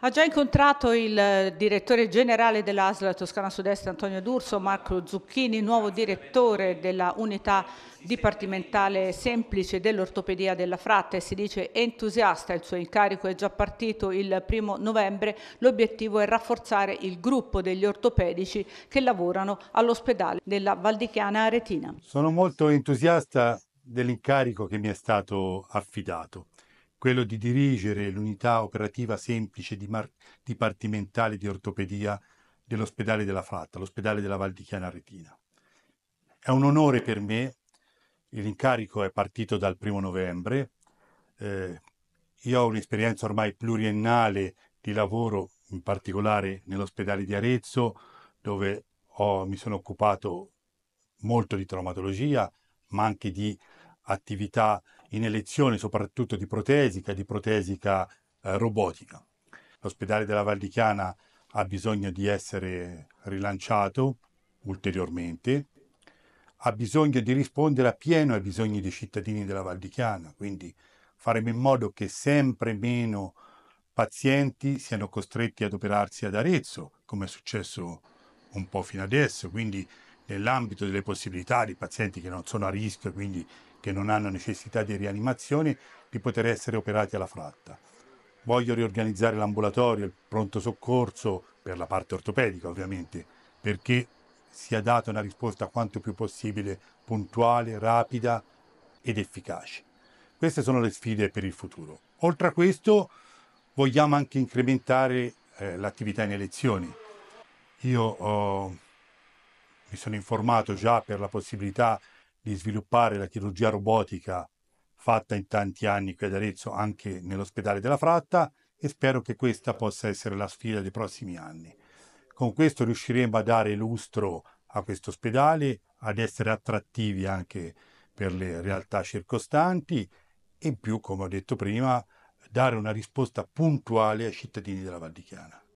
Ha già incontrato il eh, direttore generale dell'ASL Toscana Sud-Est Antonio D'Urso, Marco Zucchini, nuovo direttore della unità dipartimentale semplice dell'ortopedia della Fratta e si dice entusiasta, il suo incarico è già partito il primo novembre, l'obiettivo è rafforzare il gruppo degli ortopedici che lavorano all'ospedale della Valdichiana Aretina. Sono molto entusiasta dell'incarico che mi è stato affidato quello di dirigere l'unità operativa semplice di mar- dipartimentale di ortopedia dell'ospedale della Fratta, l'ospedale della Val di Chiana Retina. È un onore per me, l'incarico è partito dal primo novembre, eh, io ho un'esperienza ormai pluriennale di lavoro, in particolare nell'ospedale di Arezzo, dove ho, mi sono occupato molto di traumatologia, ma anche di attività in elezione soprattutto di protesica e di protesica eh, robotica. L'ospedale della Valdichiana ha bisogno di essere rilanciato ulteriormente, ha bisogno di rispondere a pieno ai bisogni dei cittadini della Valdichiana, quindi faremo in modo che sempre meno pazienti siano costretti ad operarsi ad Arezzo, come è successo un po' fino adesso, quindi nell'ambito delle possibilità di pazienti che non sono a rischio e quindi che non hanno necessità di rianimazione, di poter essere operati alla fratta. Voglio riorganizzare l'ambulatorio, il pronto soccorso, per la parte ortopedica ovviamente, perché sia data una risposta quanto più possibile puntuale, rapida ed efficace. Queste sono le sfide per il futuro. Oltre a questo vogliamo anche incrementare eh, l'attività in elezioni. Io ho mi sono informato già per la possibilità di sviluppare la chirurgia robotica fatta in tanti anni qui ad Arezzo anche nell'ospedale della Fratta e spero che questa possa essere la sfida dei prossimi anni. Con questo riusciremo a dare lustro a questo ospedale, ad essere attrattivi anche per le realtà circostanti e in più, come ho detto prima, dare una risposta puntuale ai cittadini della Valdichiana.